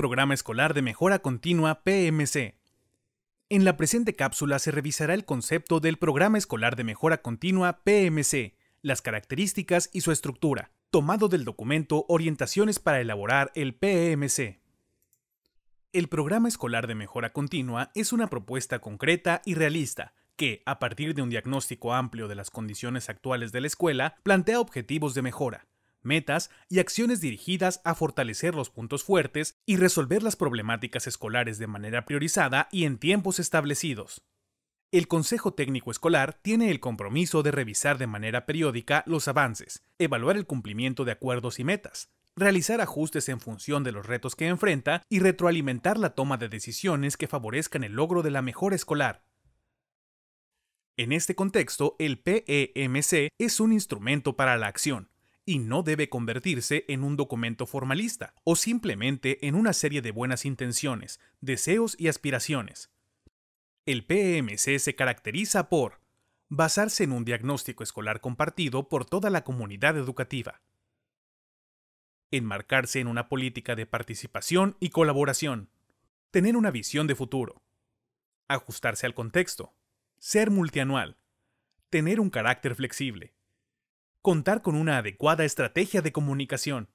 Programa Escolar de Mejora Continua PMC. En la presente cápsula se revisará el concepto del Programa Escolar de Mejora Continua PMC, las características y su estructura, tomado del documento Orientaciones para elaborar el PMC. El Programa Escolar de Mejora Continua es una propuesta concreta y realista, que, a partir de un diagnóstico amplio de las condiciones actuales de la escuela, plantea objetivos de mejora metas y acciones dirigidas a fortalecer los puntos fuertes y resolver las problemáticas escolares de manera priorizada y en tiempos establecidos. El Consejo Técnico Escolar tiene el compromiso de revisar de manera periódica los avances, evaluar el cumplimiento de acuerdos y metas, realizar ajustes en función de los retos que enfrenta y retroalimentar la toma de decisiones que favorezcan el logro de la mejora escolar. En este contexto, el PEMC es un instrumento para la acción, y no debe convertirse en un documento formalista o simplemente en una serie de buenas intenciones, deseos y aspiraciones. El PMC se caracteriza por basarse en un diagnóstico escolar compartido por toda la comunidad educativa, enmarcarse en una política de participación y colaboración, tener una visión de futuro, ajustarse al contexto, ser multianual, tener un carácter flexible, contar con una adecuada estrategia de comunicación.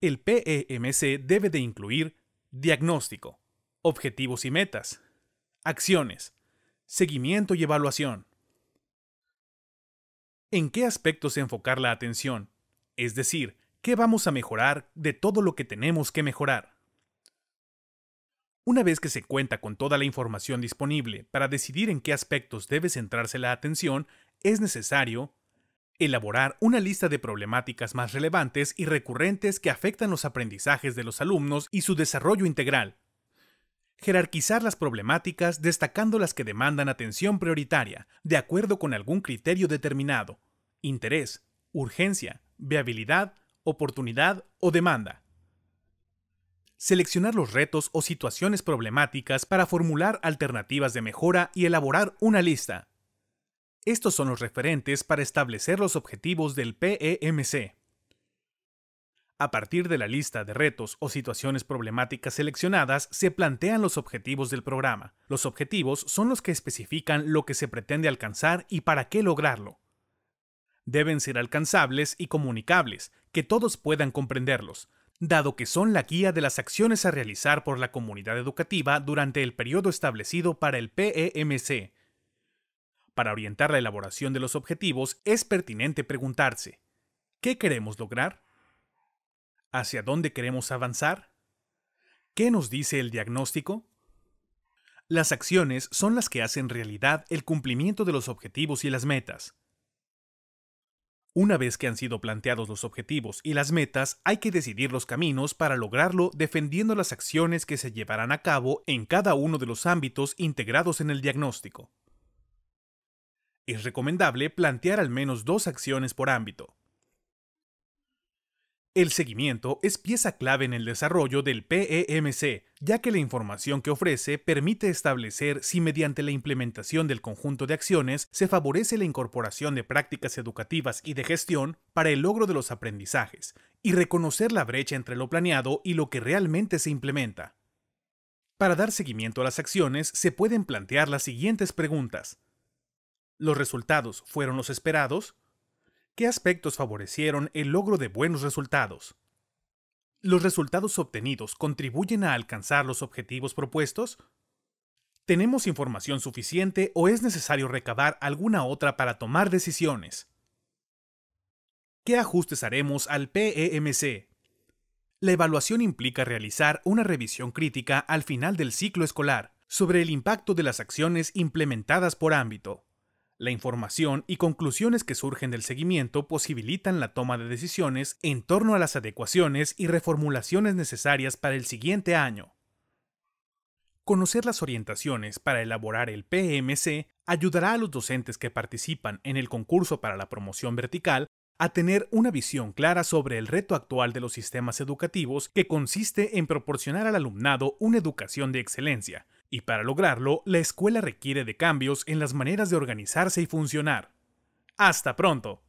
El PEMC debe de incluir diagnóstico, objetivos y metas, acciones, seguimiento y evaluación. ¿En qué aspectos enfocar la atención? Es decir, ¿qué vamos a mejorar de todo lo que tenemos que mejorar? Una vez que se cuenta con toda la información disponible para decidir en qué aspectos debe centrarse la atención, es necesario elaborar una lista de problemáticas más relevantes y recurrentes que afectan los aprendizajes de los alumnos y su desarrollo integral. Jerarquizar las problemáticas destacando las que demandan atención prioritaria, de acuerdo con algún criterio determinado, interés, urgencia, viabilidad, oportunidad o demanda. Seleccionar los retos o situaciones problemáticas para formular alternativas de mejora y elaborar una lista. Estos son los referentes para establecer los objetivos del PEMC. A partir de la lista de retos o situaciones problemáticas seleccionadas, se plantean los objetivos del programa. Los objetivos son los que especifican lo que se pretende alcanzar y para qué lograrlo. Deben ser alcanzables y comunicables, que todos puedan comprenderlos, dado que son la guía de las acciones a realizar por la comunidad educativa durante el periodo establecido para el PEMC, para orientar la elaboración de los objetivos es pertinente preguntarse, ¿qué queremos lograr? ¿Hacia dónde queremos avanzar? ¿Qué nos dice el diagnóstico? Las acciones son las que hacen realidad el cumplimiento de los objetivos y las metas. Una vez que han sido planteados los objetivos y las metas, hay que decidir los caminos para lograrlo defendiendo las acciones que se llevarán a cabo en cada uno de los ámbitos integrados en el diagnóstico es recomendable plantear al menos dos acciones por ámbito. El seguimiento es pieza clave en el desarrollo del PEMC, ya que la información que ofrece permite establecer si mediante la implementación del conjunto de acciones se favorece la incorporación de prácticas educativas y de gestión para el logro de los aprendizajes, y reconocer la brecha entre lo planeado y lo que realmente se implementa. Para dar seguimiento a las acciones se pueden plantear las siguientes preguntas. ¿Los resultados fueron los esperados? ¿Qué aspectos favorecieron el logro de buenos resultados? ¿Los resultados obtenidos contribuyen a alcanzar los objetivos propuestos? ¿Tenemos información suficiente o es necesario recabar alguna otra para tomar decisiones? ¿Qué ajustes haremos al PEMC? La evaluación implica realizar una revisión crítica al final del ciclo escolar sobre el impacto de las acciones implementadas por ámbito. La información y conclusiones que surgen del seguimiento posibilitan la toma de decisiones en torno a las adecuaciones y reformulaciones necesarias para el siguiente año. Conocer las orientaciones para elaborar el PMC ayudará a los docentes que participan en el concurso para la promoción vertical a tener una visión clara sobre el reto actual de los sistemas educativos que consiste en proporcionar al alumnado una educación de excelencia, y para lograrlo, la escuela requiere de cambios en las maneras de organizarse y funcionar. ¡Hasta pronto!